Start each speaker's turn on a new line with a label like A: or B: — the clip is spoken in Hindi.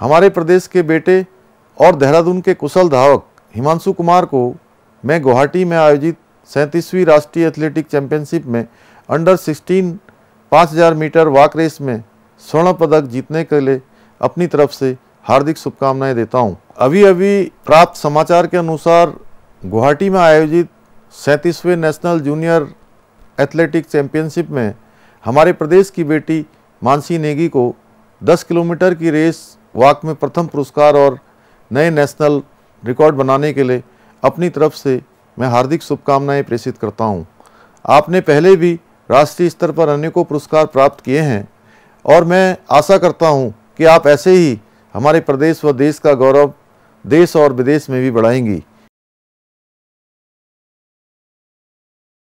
A: हमारे प्रदेश के बेटे और देहरादून के कुशल धावक हिमांशु कुमार को मैं गुवाहाटी में आयोजित सैंतीसवीं राष्ट्रीय एथलेटिक चैंपियनशिप में अंडर 16 5000 मीटर वाक रेस में स्वर्ण पदक जीतने के लिए अपनी तरफ से हार्दिक शुभकामनाएं देता हूं। अभी अभी प्राप्त समाचार के अनुसार गुवाहाटी में आयोजित सैंतीसवें नेशनल जूनियर एथलेटिक चैंपियनशिप में हमारे प्रदेश की बेटी मानसी नेगी को 10 किलोमीटर की रेस वाक में प्रथम पुरस्कार और नए नेशनल रिकॉर्ड बनाने के लिए अपनी तरफ से मैं हार्दिक शुभकामनाएं प्रेषित करता हूं। आपने पहले भी राष्ट्रीय स्तर पर अनेकों पुरस्कार प्राप्त किए हैं और मैं आशा करता हूं कि आप ऐसे ही हमारे प्रदेश व देश का गौरव देश और विदेश में भी बढ़ाएंगी